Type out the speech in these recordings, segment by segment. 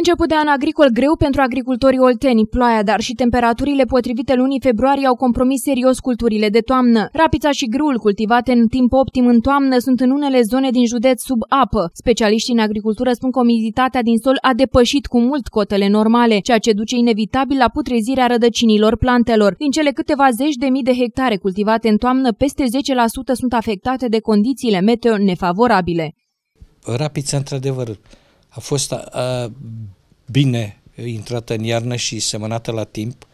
Început de an agricol greu pentru agricultorii olteni, ploaia, dar și temperaturile potrivite lunii februarie au compromis serios culturile de toamnă. Rapița și grâul cultivate în timp optim în toamnă sunt în unele zone din județ sub apă. Specialiștii în agricultură spun că umiditatea din sol a depășit cu mult cotele normale, ceea ce duce inevitabil la putrezirea rădăcinilor plantelor. Din cele câteva zeci de mii de hectare cultivate în toamnă, peste 10% sunt afectate de condițiile meteo nefavorabile. Rapița, într-adevăr, a fost a, a, bine intrată în iarnă și semănată la timp,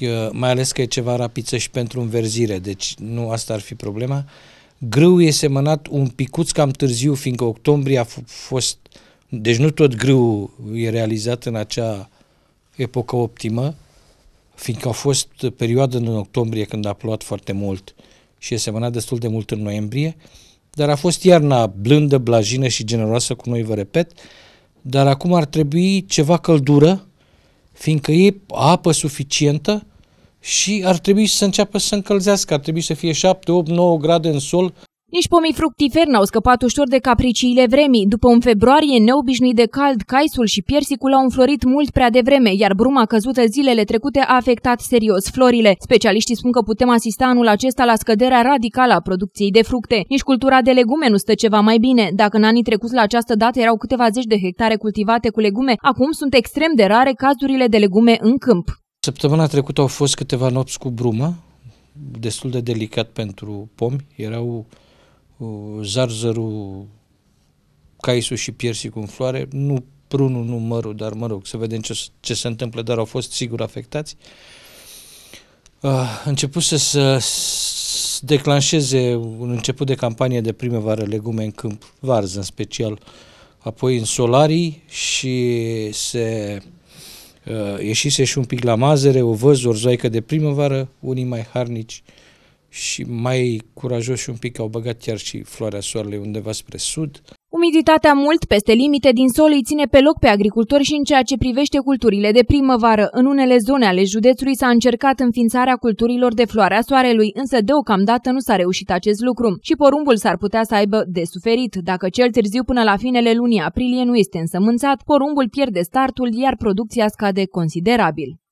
a, mai ales că e ceva rapiță și pentru înverzire, deci nu asta ar fi problema. Grâul e semănat un picuț cam târziu, fiindcă octombrie a fost, deci nu tot grâul e realizat în acea epocă optimă, fiindcă a fost perioadă în octombrie când a plouat foarte mult și e semănat destul de mult în noiembrie, dar a fost iarna blândă, blajină și generoasă cu noi, vă repet, dar acum ar trebui ceva căldură, fiindcă e apă suficientă și ar trebui să înceapă să încălzească, ar trebui să fie 7, 8, 9 grade în sol, nici pomii fructiferi n-au scăpat ușor de capriciile vremii. După un februarie neobișnuit de cald, caisul și piersicul au înflorit mult prea devreme, iar bruma căzută zilele trecute a afectat serios florile. Specialiștii spun că putem asista anul acesta la scăderea radicală a producției de fructe. Nici cultura de legume nu stă ceva mai bine. Dacă în anii trecuți la această dată erau câteva zeci de hectare cultivate cu legume, acum sunt extrem de rare cazurile de legume în câmp. Săptămâna trecută au fost câteva nopți cu brumă, destul de delicat pentru pomi. Erau zarzărul, caisul și piersicul în floare, nu prunul, nu mărul, dar mă rog, să vedem ce, ce se întâmplă, dar au fost sigur afectați. Uh, începuse să declanșeze un început de campanie de primăvară legume în câmp, varză în special, apoi în solarii și se uh, ieșise și un pic la mazăre, o văz, o de primăvară, unii mai harnici, uh, și mai curajos și un pic au băgat chiar și floarea soarelui undeva spre sud. Umiditatea mult peste limite din sol îi ține pe loc pe agricultori și în ceea ce privește culturile de primăvară. În unele zone ale județului s-a încercat înființarea culturilor de floarea soarelui, însă deocamdată nu s-a reușit acest lucru și porumbul s-ar putea să aibă de suferit. Dacă cel târziu până la finele lunii aprilie nu este însămânțat, porumbul pierde startul, iar producția scade considerabil.